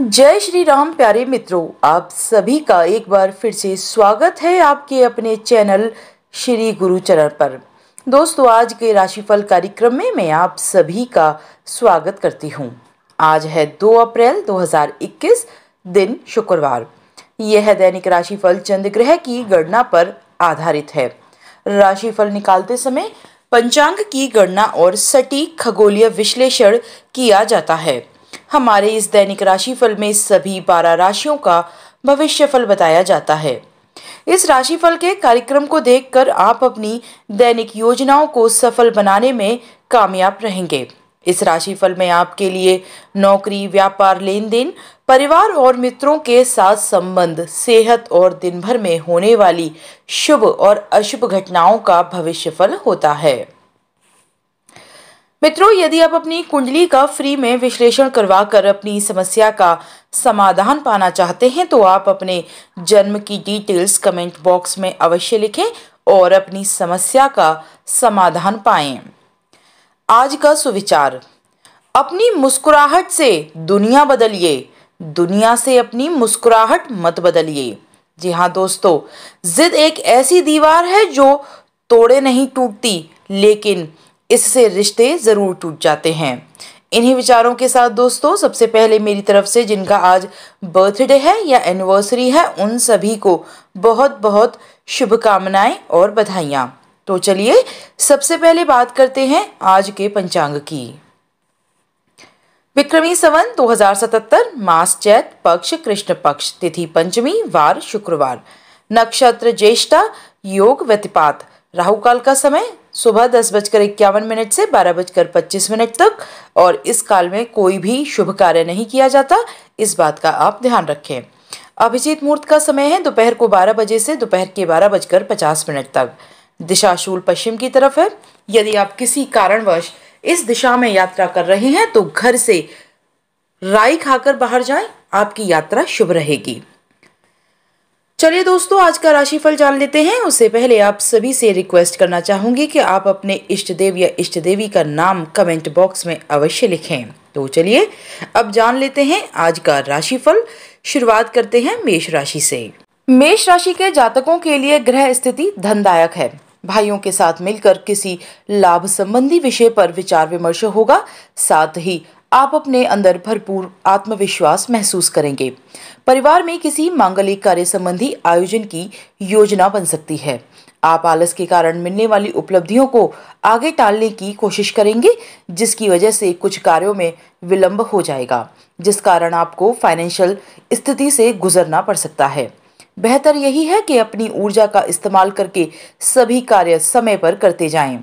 जय श्री राम प्यारे मित्रों आप सभी का एक बार फिर से स्वागत है आपके अपने चैनल श्री गुरु चरण पर दोस्तों आज के राशिफल कार्यक्रम में मैं आप सभी का स्वागत करती हूँ आज है 2 अप्रैल 2021 दिन शुक्रवार यह दैनिक राशिफल चंद्र ग्रह की गणना पर आधारित है राशिफल निकालते समय पंचांग की गणना और सटीक खगोलीय विश्लेषण किया जाता है हमारे इस दैनिक राशिफल में सभी बारह राशियों का भविष्यफल बताया जाता है इस राशिफल के कार्यक्रम को देखकर आप अपनी दैनिक योजनाओं को सफल बनाने में कामयाब रहेंगे इस राशिफल में आपके लिए नौकरी व्यापार लेन देन परिवार और मित्रों के साथ संबंध सेहत और दिन भर में होने वाली शुभ और अशुभ घटनाओं का भविष्यफल होता है मित्रों यदि आप अपनी कुंडली का फ्री में विश्लेषण करवा कर अपनी समस्या का समाधान पाना चाहते हैं तो आप अपने जन्म की डिटेल्स कमेंट बॉक्स में अवश्य लिखें और अपनी समस्या का समाधान पाएं। आज का सुविचार अपनी मुस्कुराहट से दुनिया बदलिए दुनिया से अपनी मुस्कुराहट मत बदलिए जी हाँ दोस्तों जिद एक ऐसी दीवार है जो तोड़े नहीं टूटती लेकिन इससे रिश्ते ज़रूर टूट जाते हैं इन्हीं विचारों के साथ दोस्तों सबसे पहले मेरी तरफ से जिनका आज बर्थडे है या एनिवर्सरी है उन सभी को बहुत बहुत शुभकामनाएं और बधाइयाँ तो चलिए सबसे पहले बात करते हैं आज के पंचांग की विक्रमी सवन 2077 मास चैत पक्ष कृष्ण पक्ष तिथि पंचमी वार शुक्रवार नक्षत्र ज्येष्ठा योग व्यतिपात राहुकाल का समय सुबह दस बजकर इक्यावन मिनट से बारह बजकर पच्चीस मिनट तक और इस काल में कोई भी शुभ कार्य नहीं किया जाता इस बात का आप ध्यान रखें अभिजीत मुहूर्त का समय है दोपहर को बारह बजे से दोपहर के बारह बजकर पचास मिनट तक दिशा शूल पश्चिम की तरफ है यदि आप किसी कारणवश इस दिशा में यात्रा कर रहे हैं तो घर से राई खाकर बाहर जाएं आपकी यात्रा शुभ रहेगी चलिए दोस्तों आज का राशिफल जान लेते हैं उससे पहले आप सभी से रिक्वेस्ट करना चाहूंगी कि आप अपने इष्ट देव या इष्ट देवी का नाम कमेंट बॉक्स में अवश्य लिखें तो चलिए अब जान लेते हैं आज का राशिफल शुरुआत करते हैं मेष राशि से मेष राशि के जातकों के लिए ग्रह स्थिति धनदायक है भाइयों के साथ मिलकर किसी लाभ संबंधी विषय पर विचार विमर्श होगा साथ ही आप अपने अंदर भरपूर आत्मविश्वास महसूस करेंगे परिवार में किसी मांगलिक कार्य संबंधी आयोजन की योजना बन सकती है आप आलस के कारण मिलने वाली उपलब्धियों को आगे टालने की कोशिश करेंगे जिसकी वजह से कुछ कार्यों में विलंब हो जाएगा जिस कारण आपको फाइनेंशियल स्थिति से गुजरना पड़ सकता है बेहतर यही है कि अपनी ऊर्जा का इस्तेमाल करके सभी कार्य समय पर करते जाएं।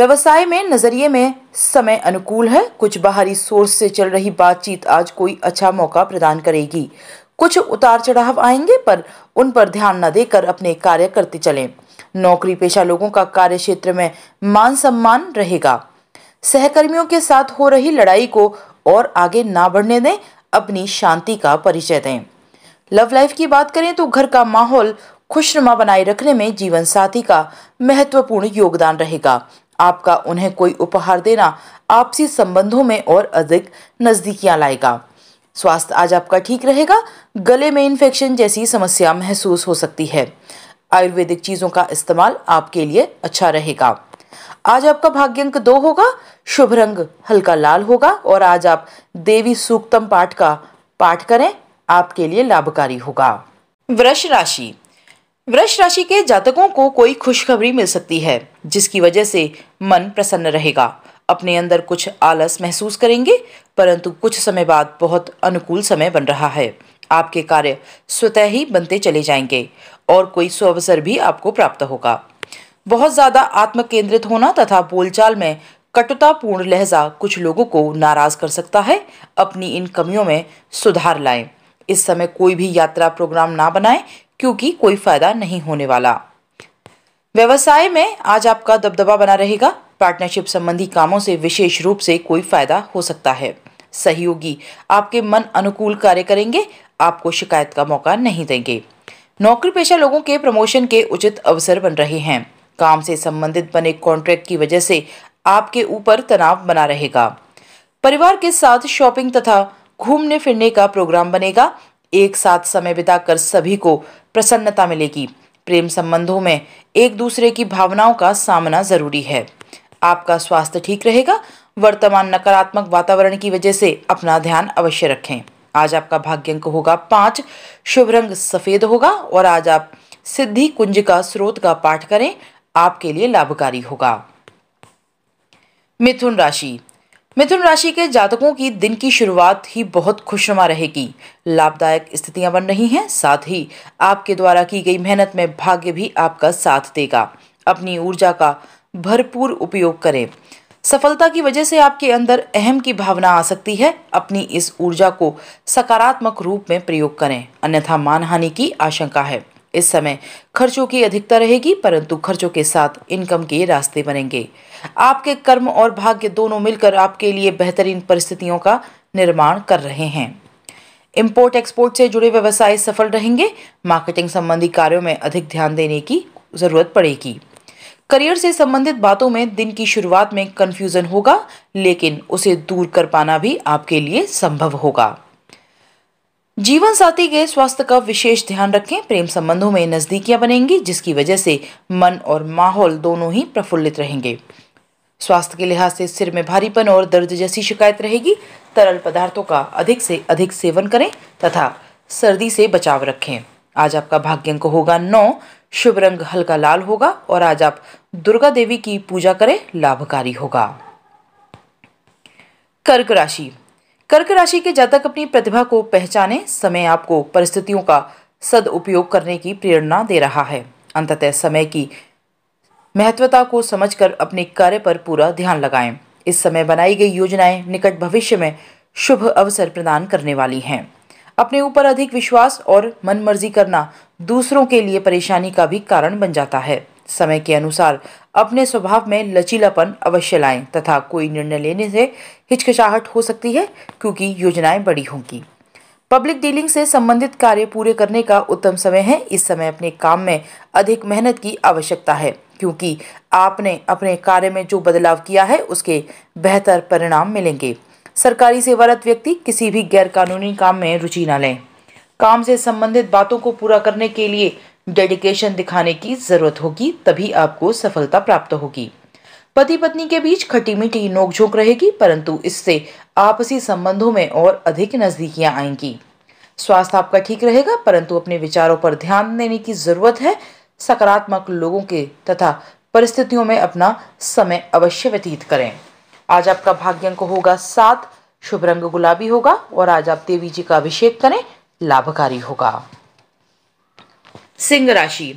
व्यवसाय में नजरिए में समय अनुकूल है कुछ बाहरी सोर्स से चल रही बातचीत आज कोई अच्छा मौका प्रदान करेगी कुछ उतार चढ़ाव आएंगे पर उन पर ध्यान न देकर अपने कार्य करते चले नौकरी पेशा लोगों का कार्य क्षेत्र में मान सम्मान रहेगा सहकर्मियों के साथ हो रही लड़ाई को और आगे ना बढ़ने दें अपनी शांति का परिचय दें लव लाइफ की बात करें तो घर का माहौल खुशनुमा बनाए रखने में जीवन साथी का महत्वपूर्ण योगदान रहेगा आपका उन्हें कोई उपहार देना आपसी संबंधों में और अधिक नजदीकियां लाएगा स्वास्थ्य आज आपका ठीक रहेगा गले में इन्फेक्शन जैसी समस्या महसूस हो सकती है आयुर्वेदिक चीज़ों का इस्तेमाल आपके लिए अच्छा रहेगा आज आपका भाग्य अंक दो होगा शुभ रंग हल्का लाल होगा और आज आप देवी सूक्तम पाठ का पाठ करें आपके लिए लाभकारी होगा वृष राशि वृष राशि के जातकों को कोई खुशखबरी मिल सकती है जिसकी वजह से मन प्रसन्न रहेगा अपने अंदर कुछ आलस महसूस करेंगे परंतु कुछ समय बाद बहुत अनुकूल समय बन रहा है आपके कार्य स्वतः ही बनते चले जाएंगे और कोई सुअवसर भी आपको प्राप्त होगा बहुत ज़्यादा आत्म केंद्रित होना तथा बोलचाल में कटुतापूर्ण लहजा कुछ लोगों को नाराज कर सकता है अपनी इन कमियों में सुधार लाएं इस समय कोई भी यात्रा प्रोग्राम ना बनाएं क्योंकि कोई फ़ायदा नहीं होने वाला व्यवसाय में आज आपका दबदबा बना रहेगा पार्टनरशिप संबंधी कामों से विशेष रूप से कोई फायदा हो सकता है सहयोगी आपके मन अनुकूल कार्य करेंगे आपको शिकायत का मौका नहीं देंगे नौकरी पेशा लोगों के प्रमोशन के उचित अवसर बन रहे हैं काम से संबंधित बने कॉन्ट्रैक्ट की वजह से आपके ऊपर तनाव बना रहेगा परिवार के साथ शॉपिंग तथा घूमने फिरने का प्रोग्राम बनेगा एक साथ समय बिताकर सभी को प्रसन्नता मिलेगी प्रेम संबंधों में एक दूसरे की भावनाओं का सामना जरूरी है आपका स्वास्थ्य ठीक रहेगा वर्तमान नकारात्मक वातावरण की वजह से अपना ध्यान अवश्य रखें आज आपका भाग्य अंक होगा पांच शुभ रंग सफेद होगा और आज आप सिद्धि कुंज का स्रोत का पाठ करें आपके लिए लाभकारी होगा मिथुन राशि मिथुन राशि के जातकों की दिन की शुरुआत ही बहुत खुशनुमा रहेगी लाभदायक स्थितियां बन रही हैं साथ ही आपके द्वारा की गई मेहनत में भाग्य भी आपका साथ देगा अपनी ऊर्जा का भरपूर उपयोग करें सफलता की वजह से आपके अंदर अहम की भावना आ सकती है अपनी इस ऊर्जा को सकारात्मक रूप में प्रयोग करें अन्यथा मानहानि की आशंका है इस समय खर्चों की अधिकता रहेगी परंतु खर्चों के साथ इनकम के रास्ते बनेंगे आपके कर्म और भाग्य दोनों मिलकर आपके लिए बेहतरीन परिस्थितियों का निर्माण कर रहे हैं इम्पोर्ट एक्सपोर्ट से जुड़े व्यवसाय सफल रहेंगे मार्केटिंग संबंधी कार्यों में अधिक ध्यान देने की जरूरत पड़ेगी करियर से संबंधित बातों में दिन की शुरुआत में कन्फ्यूजन होगा लेकिन उसे दूर कर पाना भी आपके लिए संभव होगा जीवन साथी के स्वास्थ्य का विशेष ध्यान रखें प्रेम संबंधों में नजदीकियां बनेंगी जिसकी वजह से मन और माहौल दोनों ही प्रफुल्लित रहेंगे स्वास्थ्य के लिहाज से सिर में भारीपन और दर्द जैसी शिकायत रहेगी तरल पदार्थों का अधिक से अधिक सेवन करें तथा सर्दी से बचाव रखें आज आपका भाग्य अंक होगा नौ शुभ रंग हल्का लाल होगा और आज आप दुर्गा देवी की पूजा करें लाभकारी होगा कर्क राशि कर्क राशि के जातक अपनी प्रतिभा को पहचाने समय आपको परिस्थितियों का सदउपयोग करने की प्रेरणा दे रहा है अंततः समय की महत्वता को समझकर अपने कार्य पर पूरा ध्यान लगाएं इस समय बनाई गई योजनाएं निकट भविष्य में शुभ अवसर प्रदान करने वाली हैं अपने ऊपर अधिक विश्वास और मनमर्जी करना दूसरों के लिए परेशानी का भी कारण बन जाता है समय के अनुसार अपने स्वभाव में लचीलापन अवश्य लाएं तथा कोई निर्णय लेने से हिचकिचाहट हो सकती है क्योंकि योजनाएं बड़ी होंगी पब्लिक डीलिंग से संबंधित कार्य पूरे करने का उत्तम समय है इस समय अपने काम में अधिक मेहनत की आवश्यकता है क्योंकि आपने अपने कार्य में जो बदलाव किया है उसके बेहतर परिणाम मिलेंगे सरकारी सेवारत व्यक्ति किसी भी गैरकानूनी काम में रुचि न लें काम से संबंधित बातों को पूरा करने के लिए डेडिकेशन दिखाने की ज़रूरत होगी तभी आपको सफलता प्राप्त होगी पति पत्नी के बीच खटी मीठी नोकझोंक रहेगी परंतु इससे आपसी संबंधों में और अधिक नजदीकियां आएंगी स्वास्थ्य आपका ठीक रहेगा परंतु अपने विचारों पर ध्यान देने की जरूरत है सकारात्मक लोगों के तथा परिस्थितियों में अपना समय अवश्य व्यतीत करें आज आपका भाग्य अंक होगा सात शुभ रंग गुलाबी होगा और आज आप देवी जी का अभिषेक करें लाभकारी होगा सिंह राशि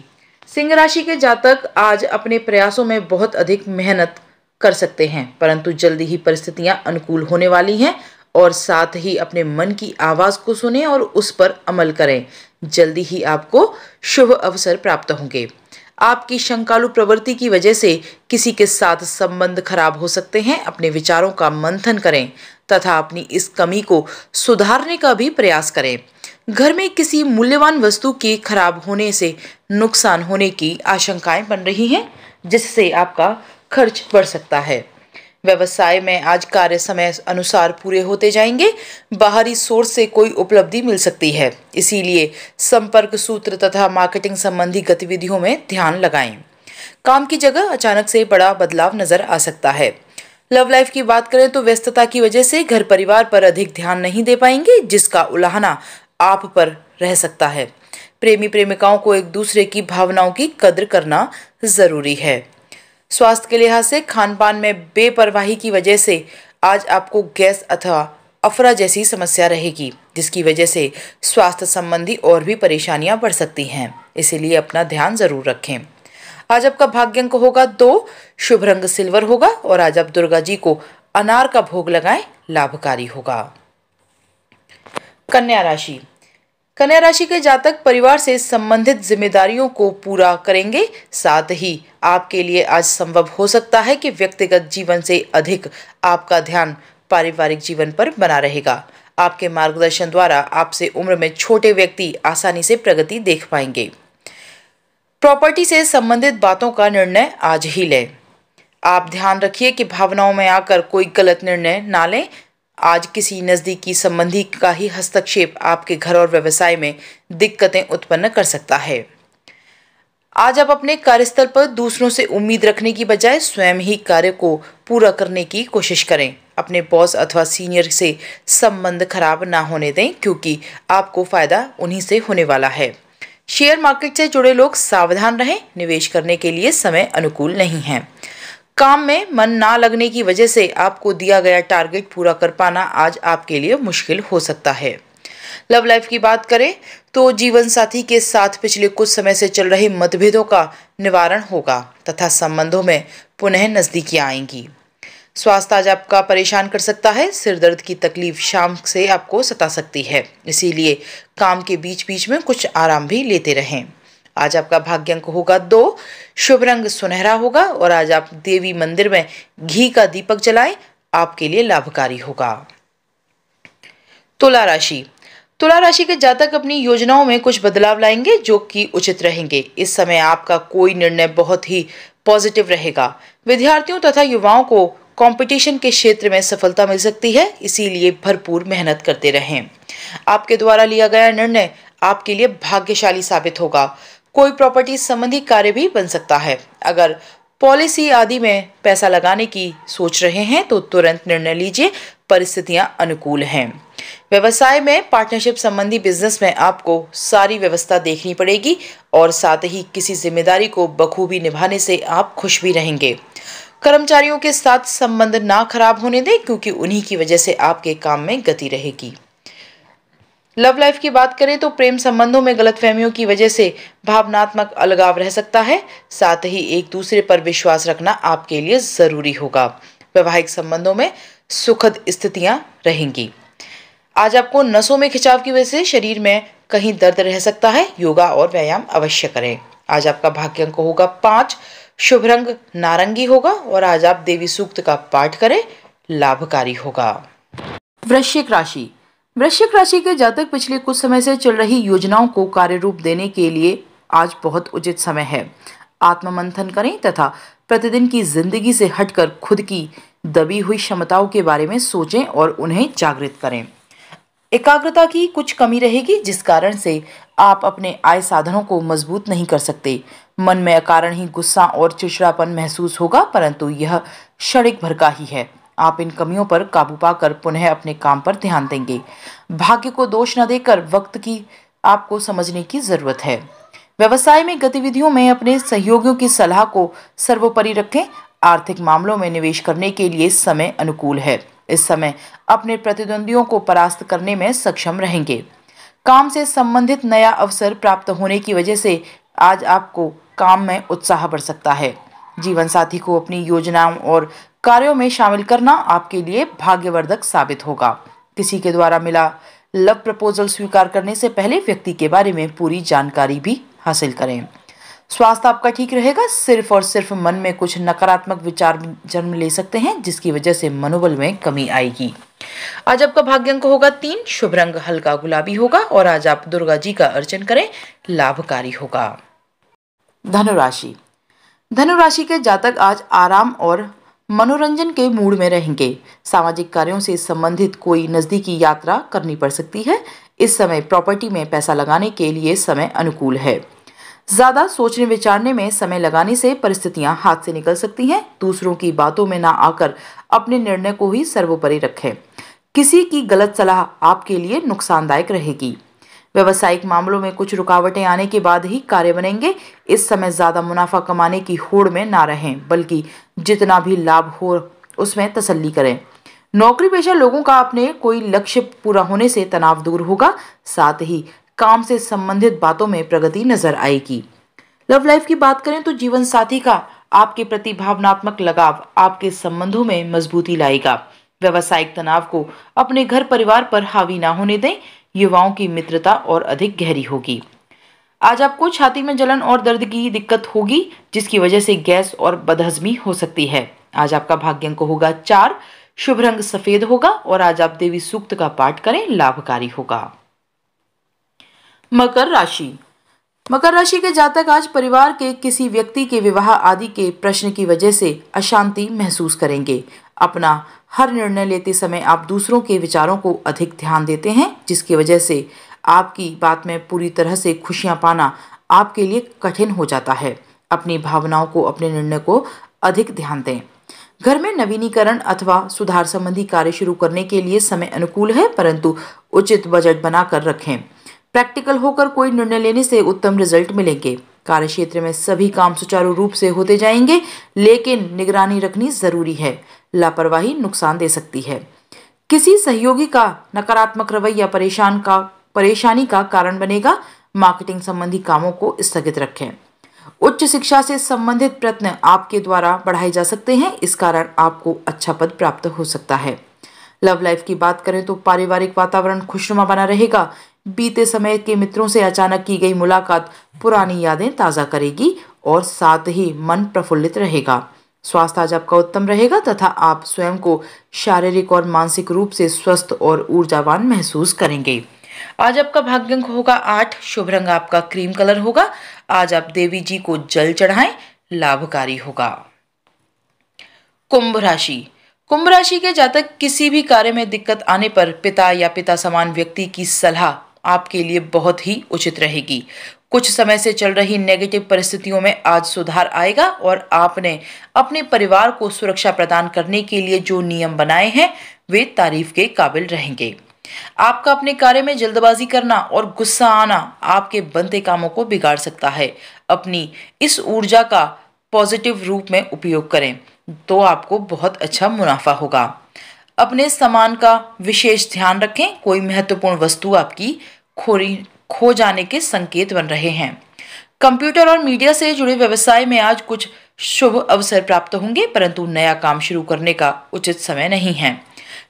सिंह राशि के जातक आज अपने प्रयासों में बहुत अधिक मेहनत कर सकते हैं परंतु जल्दी ही परिस्थितियां अनुकूल होने वाली हैं और साथ ही अपने मन की आवाज़ को सुने और उस पर अमल करें जल्दी ही आपको शुभ अवसर प्राप्त होंगे आपकी शंकालु प्रवृत्ति की वजह से किसी के साथ संबंध खराब हो सकते हैं अपने विचारों का मंथन करें तथा अपनी इस कमी को सुधारने का भी प्रयास करें घर में किसी मूल्यवान वस्तु के खराब होने से नुकसान होने की आशंकाएं बन रही हैं जिससे आपका खर्च बढ़ सकता है व्यवसाय में आज कार्य समय अनुसार पूरे होते जाएंगे बाहरी सोर्स से कोई उपलब्धि मिल सकती है इसीलिए संपर्क सूत्र तथा मार्केटिंग संबंधी गतिविधियों में ध्यान लगाएं काम की जगह अचानक से बड़ा बदलाव नजर आ सकता है लव लाइफ की बात करें तो व्यस्तता की वजह से घर परिवार पर अधिक ध्यान नहीं दे पाएंगे जिसका उलाहना आप पर रह सकता है प्रेमी प्रेमिकाओं को एक दूसरे की भावनाओं की कदर करना ज़रूरी है स्वास्थ्य के लिहाज से खान पान में बेपरवाही की वजह से आज आपको गैस अथवा अफरा जैसी समस्या रहेगी जिसकी वजह से स्वास्थ्य संबंधी और भी परेशानियां बढ़ सकती हैं इसीलिए अपना ध्यान ज़रूर रखें आज आपका भाग्य अंक होगा दो शुभ रंग सिल्वर होगा और आज आप दुर्गा जी को अनार का भोग लगाएं लाभकारी होगा कन्या राशि कन्या राशि के जातक परिवार से संबंधित जिम्मेदारियों को पूरा करेंगे साथ ही आपके लिए आज संभव हो सकता है कि व्यक्तिगत जीवन से अधिक आपका ध्यान पारिवारिक जीवन पर बना रहेगा आपके मार्गदर्शन द्वारा आपसे उम्र में छोटे व्यक्ति आसानी से प्रगति देख पाएंगे प्रॉपर्टी से संबंधित बातों का निर्णय आज ही लें आप ध्यान रखिए कि भावनाओं में आकर कोई गलत निर्णय ना लें आज किसी नज़दीकी संबंधी का ही हस्तक्षेप आपके घर और व्यवसाय में दिक्कतें उत्पन्न कर सकता है आज आप अपने कार्यस्थल पर दूसरों से उम्मीद रखने की बजाय स्वयं ही कार्य को पूरा करने की कोशिश करें अपने बॉस अथवा सीनियर से संबंध खराब ना होने दें क्योंकि आपको फ़ायदा उन्हीं से होने वाला है शेयर मार्केट से जुड़े लोग सावधान रहें निवेश करने के लिए समय अनुकूल नहीं है काम में मन ना लगने की वजह से आपको दिया गया टारगेट पूरा कर पाना आज आपके लिए मुश्किल हो सकता है लव लाइफ की बात करें तो जीवन साथी के साथ पिछले कुछ समय से चल रहे मतभेदों का निवारण होगा तथा संबंधों में पुनः नजदीकियां आएंगी स्वास्थ्य आज आपका परेशान कर सकता है सिर दर्द की तकलीफ शाम से आपको सता सकती है इसीलिए काम के बीच बीच में कुछ आराम भी लेते रहें आज आपका भाग्य अंक होगा दो शुभ रंग सुनहरा होगा और आज आप देवी मंदिर में घी का दीपक जलाएं आपके लिए लाभकारी होगा तुला राशि तुला राशि के जातक अपनी योजनाओं में कुछ बदलाव लाएंगे जो कि उचित रहेंगे इस समय आपका कोई निर्णय बहुत ही पॉजिटिव रहेगा विद्यार्थियों तथा युवाओं को कंपटीशन के क्षेत्र में सफलता मिल सकती है इसीलिए भरपूर मेहनत करते रहें आपके द्वारा लिया गया निर्णय आपके लिए भाग्यशाली साबित होगा कोई प्रॉपर्टी संबंधी कार्य भी बन सकता है अगर पॉलिसी आदि में पैसा लगाने की सोच रहे हैं तो तुरंत निर्णय लीजिए परिस्थितियां अनुकूल हैं व्यवसाय में पार्टनरशिप संबंधी बिजनेस में आपको सारी व्यवस्था देखनी पड़ेगी और साथ ही किसी जिम्मेदारी को बखूबी निभाने से आप खुश भी रहेंगे कर्मचारियों के साथ संबंध ना खराब होने दें क्योंकि उन्हीं की वजह से आपके काम में गति रहेगी लव लाइफ की बात करें तो प्रेम संबंधों में गलतफहमियों की वजह से भावनात्मक अलगाव रह सकता है साथ ही एक दूसरे पर विश्वास रखना आपके लिए ज़रूरी होगा वैवाहिक संबंधों में सुखद स्थितियां रहेंगी आज आपको नसों में खिंचाव की वजह से शरीर में कहीं दर्द रह सकता है योगा और व्यायाम अवश्य करें आज आपका भाग्य अंक होगा पांच शुभ रंग नारंगी होगा और आज आप देवी सूक्त का पाठ करें लाभकारी होगा वृश्चिक राशि वृश्चिक राशि के जातक पिछले कुछ समय से चल रही योजनाओं को कार्य रूप देने के लिए आज बहुत उचित समय है आत्ममंथन करें तथा प्रतिदिन की जिंदगी से हटकर खुद की दबी हुई क्षमताओं के बारे में सोचें और उन्हें जागृत करें एकाग्रता की कुछ कमी रहेगी जिस कारण से आप अपने आय साधनों को मजबूत नहीं कर सकते मन में अकारण ही गुस्सा और चिड़चिड़ापन महसूस होगा परंतु यह क्षणिक भर का ही है आप इन कमियों पर काबू पाकर पुनः अपने काम पर ध्यान देंगे भाग्य को दोष न देकर वक्त की आपको समझने की जरूरत है व्यवसाय में गतिविधियों में अपने सहयोगियों की सलाह को सर्वोपरि रखें आर्थिक मामलों में निवेश करने के लिए समय अनुकूल है इस समय अपने प्रतिद्वंदियों को परास्त करने में सक्षम रहेंगे काम से संबंधित नया अवसर प्राप्त होने की वजह से आज आपको काम में उत्साह बढ़ सकता है जीवन साथी को अपनी योजनाओं और कार्यों में शामिल करना आपके लिए भाग्यवर्धक साबित होगा किसी के द्वारा मिला लव प्रपोजल स्वीकार करने से पहले व्यक्ति के बारे में पूरी जानकारी भी हासिल करें स्वास्थ्य आपका ठीक रहेगा सिर्फ और सिर्फ मन में कुछ नकारात्मक विचार जन्म ले सकते हैं जिसकी वजह से मनोबल में कमी आएगी आज आपका भाग्य अंक होगा तीन शुभ रंग हल्का गुलाबी होगा और आज आप दुर्गा जी का अर्चन करें लाभकारी होगा धनुराशि धनुराशि के जातक आज आराम और मनोरंजन के मूड में रहेंगे सामाजिक कार्यों से संबंधित कोई नज़दीकी यात्रा करनी पड़ सकती है इस समय प्रॉपर्टी में पैसा लगाने के लिए समय अनुकूल है ज़्यादा सोचने विचारने में समय लगाने से परिस्थितियां हाथ से निकल सकती हैं दूसरों की बातों में ना आकर अपने निर्णय को ही सर्वोपरि रखें किसी की गलत सलाह आपके लिए नुकसानदायक रहेगी व्यवसायिक मामलों में कुछ रुकावटें आने के बाद ही कार्य बनेंगे इस समय ज़्यादा मुनाफा कमाने की होड़ में ना रहें बल्कि जितना भी लाभ हो उसमें तसल्ली करें नौकरी पेशा लोगों का अपने कोई लक्ष्य पूरा होने से तनाव दूर होगा साथ ही काम से संबंधित बातों में प्रगति नजर आएगी लव लाइफ की बात करें तो जीवन साथी का आपके प्रति भावनात्मक लगाव आपके संबंधों में मजबूती लाएगा व्यवसायिक तनाव को अपने घर परिवार पर हावी ना होने दें युवाओं की मित्रता और अधिक गहरी होगी आज आपको छाती में जलन और दर्द की दिक्कत होगी जिसकी वजह से गैस और बदहजमी हो सकती है आज आपका भाग्य अंक होगा चार शुभ रंग सफेद होगा और आज आप देवी सूक्त का पाठ करें लाभकारी होगा मकर राशि मकर राशि के जातक आज परिवार के किसी व्यक्ति के विवाह आदि के प्रश्न की वजह से अशांति महसूस करेंगे अपना हर निर्णय लेते समय आप दूसरों के विचारों को अधिक ध्यान देते हैं जिसकी वजह से आपकी बात में पूरी तरह से खुशियाँ पाना आपके लिए कठिन हो जाता है अपनी भावनाओं को अपने निर्णय को अधिक ध्यान दें घर में नवीनीकरण अथवा सुधार संबंधी कार्य शुरू करने के लिए समय अनुकूल है परंतु उचित बजट बनाकर रखें प्रैक्टिकल होकर कोई निर्णय लेने से उत्तम रिजल्ट मिलेंगे कार्य क्षेत्र में सभी काम सुचारू रूप से होते जाएंगे लेकिन निगरानी रखनी जरूरी है लापरवाही नुकसान दे सकती है किसी सहयोगी का नकारात्मक रवैया परेशान का परेशानी का कारण बनेगा मार्केटिंग संबंधी कामों को स्थगित रखें उच्च शिक्षा से संबंधित प्रयत्न आपके द्वारा बढ़ाए जा सकते हैं इस कारण आपको अच्छा पद प्राप्त हो सकता है लव लाइफ की बात करें तो पारिवारिक वातावरण खुशनुमा बना रहेगा बीते समय के मित्रों से अचानक की गई मुलाकात पुरानी यादें ताज़ा करेगी और साथ ही मन प्रफुल्लित रहेगा स्वास्थ्य आज आपका उत्तम रहेगा तथा आप स्वयं को शारीरिक और मानसिक रूप से स्वस्थ और ऊर्जावान महसूस करेंगे आज आपका भाग्य अंक होगा आठ शुभ रंग आपका क्रीम कलर होगा आज आप देवी जी को जल चढ़ाएं लाभकारी होगा कुंभ राशि कुंभ राशि के जातक किसी भी कार्य में दिक्कत आने पर पिता या पिता समान व्यक्ति की सलाह आपके लिए बहुत ही उचित रहेगी कुछ समय से चल रही नेगेटिव परिस्थितियों में आज सुधार आएगा और आपने अपने परिवार को सुरक्षा प्रदान करने के लिए जो नियम बनाए हैं वे तारीफ के काबिल रहेंगे आपका अपने कार्य में जल्दबाजी करना और गुस्सा आना आपके बनते कामों को बिगाड़ सकता है अपनी इस ऊर्जा का पॉजिटिव रूप में उपयोग करें तो आपको बहुत अच्छा मुनाफा होगा अपने सामान का विशेष ध्यान रखें कोई महत्वपूर्ण वस्तु आपकी खोरी खो जाने के संकेत बन रहे हैं कंप्यूटर और मीडिया से जुड़े व्यवसाय में आज कुछ शुभ अवसर प्राप्त होंगे परंतु नया काम शुरू करने का उचित समय नहीं है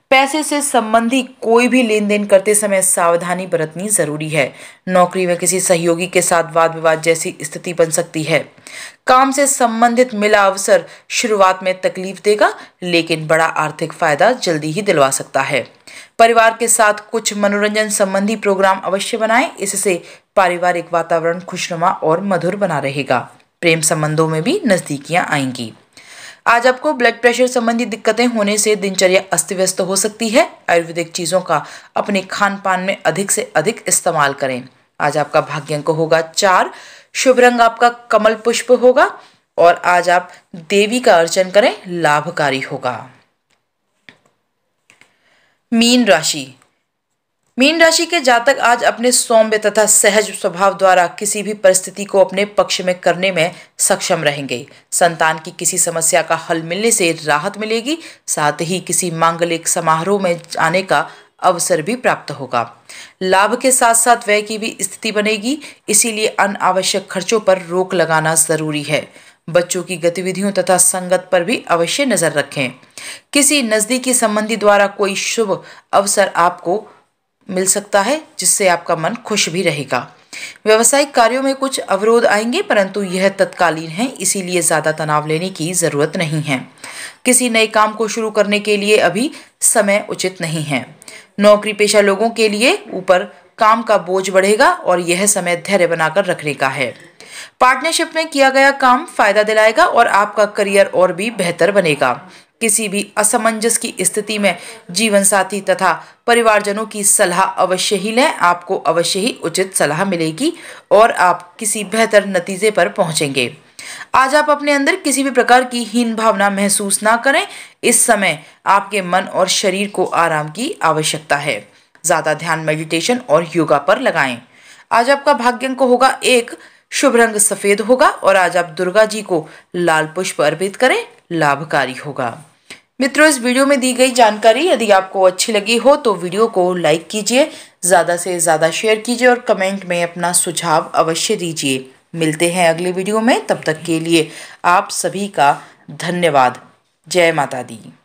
पैसे से संबंधी कोई भी लेन देन करते समय सावधानी बरतनी जरूरी है नौकरी में किसी सहयोगी के साथ वाद विवाद जैसी स्थिति बन सकती है काम से संबंधित मिला अवसर शुरुआत में तकलीफ देगा लेकिन बड़ा आर्थिक फायदा जल्दी ही दिलवा सकता है परिवार के साथ कुछ मनोरंजन संबंधी प्रोग्राम अवश्य बनाएं इससे पारिवारिक वातावरण खुशनुमा और मधुर बना रहेगा प्रेम संबंधों में भी नजदीकियां आएंगी आज आपको ब्लड प्रेशर संबंधी दिक्कतें होने से दिनचर्या अस्त व्यस्त हो सकती है आयुर्वेदिक चीज़ों का अपने खान पान में अधिक से अधिक इस्तेमाल करें आज आपका भाग्यंक होगा चार शुभ रंग आपका कमल पुष्प होगा और आज आप देवी का अर्चन करें लाभकारी होगा मीन राशि मीन राशि के जातक आज अपने सौम्य तथा सहज स्वभाव द्वारा किसी भी परिस्थिति को अपने पक्ष में करने में सक्षम रहेंगे संतान की किसी समस्या का हल मिलने से राहत मिलेगी साथ ही किसी मांगलिक समारोह में आने का अवसर भी प्राप्त होगा लाभ के साथ साथ व्यय की भी स्थिति बनेगी इसीलिए अनावश्यक खर्चों पर रोक लगाना जरूरी है बच्चों की गतिविधियों तथा संगत पर भी अवश्य नजर रखें किसी नजदीकी संबंधी द्वारा कोई शुभ अवसर आपको मिल सकता है जिससे आपका मन खुश भी रहेगा व्यवसायिक कार्यों में कुछ अवरोध आएंगे परंतु यह तत्कालीन है इसीलिए ज़्यादा तनाव लेने की ज़रूरत नहीं है किसी नए काम को शुरू करने के लिए अभी समय उचित नहीं है नौकरी पेशा लोगों के लिए ऊपर काम का बोझ बढ़ेगा और यह समय धैर्य बनाकर रखने का है पार्टनरशिप में किया गया काम फायदा दिलाएगा और आपका करियर और भी बेहतर बनेगा किसी भी असमंजस की स्थिति में जीवन साथी तथा परिवारजनों की सलाह अवश्य ही लें आपको अवश्य ही उचित सलाह मिलेगी और आप किसी बेहतर नतीजे पर पहुंचेंगे आज आप अपने अंदर किसी भी प्रकार की हीन भावना महसूस ना करें इस समय आपके मन और शरीर को आराम की आवश्यकता है ज़्यादा ध्यान मेडिटेशन और योगा पर लगाएं आज आपका भाग्य अंक होगा एक शुभ रंग सफ़ेद होगा और आज आप दुर्गा जी को लाल पुष्प अर्पित करें लाभकारी होगा मित्रों इस वीडियो में दी गई जानकारी यदि आपको अच्छी लगी हो तो वीडियो को लाइक कीजिए ज़्यादा से ज़्यादा शेयर कीजिए और कमेंट में अपना सुझाव अवश्य दीजिए मिलते हैं अगले वीडियो में तब तक के लिए आप सभी का धन्यवाद जय माता दी